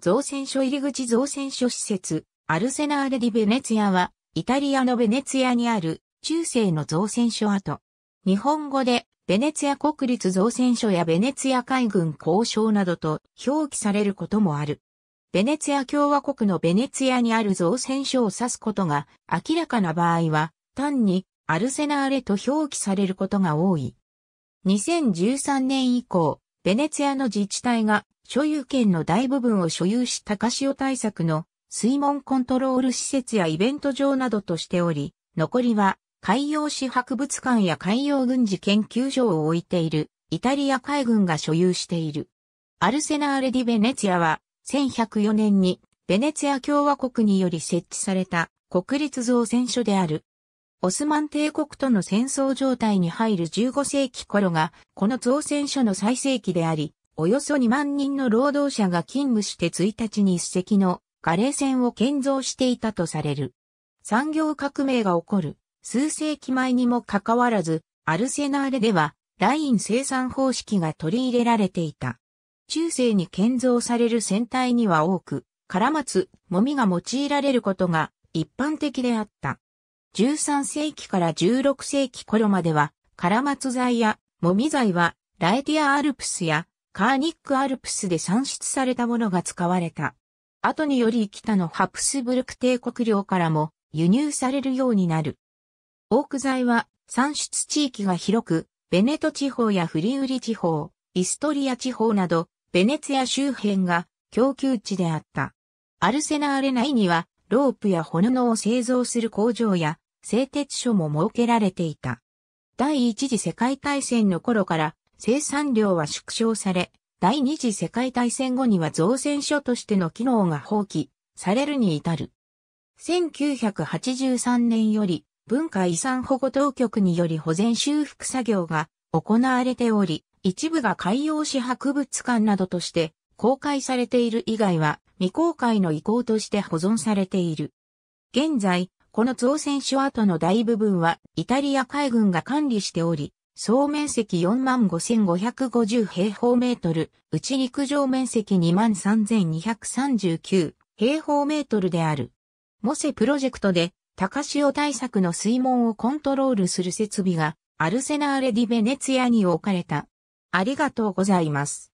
造船所入口造船所施設、アルセナーレ・ディ・ベネツィアは、イタリアのベネツィアにある中世の造船所跡。日本語で、ベネツィア国立造船所やベネツィア海軍交渉などと表記されることもある。ベネツィア共和国のベネツィアにある造船所を指すことが明らかな場合は、単にアルセナーレと表記されることが多い。2013年以降、ベネツィアの自治体が所有権の大部分を所有した高潮対策の水門コントロール施設やイベント場などとしており、残りは海洋史博物館や海洋軍事研究所を置いているイタリア海軍が所有している。アルセナーレディ・ベネツィアは1104年にベネツィア共和国により設置された国立造船所である。オスマン帝国との戦争状態に入る15世紀頃が、この造船所の最盛期であり、およそ2万人の労働者が勤務して1日に一隻のガレー船を建造していたとされる。産業革命が起こる数世紀前にもかかわらず、アルセナーレではライン生産方式が取り入れられていた。中世に建造される船体には多く、カラマツ、モミが用いられることが一般的であった。13世紀から16世紀頃までは、カラマツ材や、もみ材は、ライティアアルプスや、カーニックアルプスで産出されたものが使われた。後により北のハプスブルク帝国領からも輸入されるようになる。オーク材は産出地域が広く、ベネト地方やフリウリ地方、イストリア地方など、ベネツィア周辺が供給地であった。アルセナーレ内には、ロープや骨のを製造する工場や、製鉄所も設けられていた。第一次世界大戦の頃から生産量は縮小され、第二次世界大戦後には造船所としての機能が放棄されるに至る。1983年より文化遺産保護当局により保全修復作業が行われており、一部が海洋史博物館などとして公開されている以外は未公開の遺構として保存されている。現在、この造船所跡の大部分はイタリア海軍が管理しており、総面積45,550平方メートル、うち陸上面積23,239平方メートルである。モセプロジェクトで高潮対策の水門をコントロールする設備がアルセナーレ・ディ・ベネツィアに置かれた。ありがとうございます。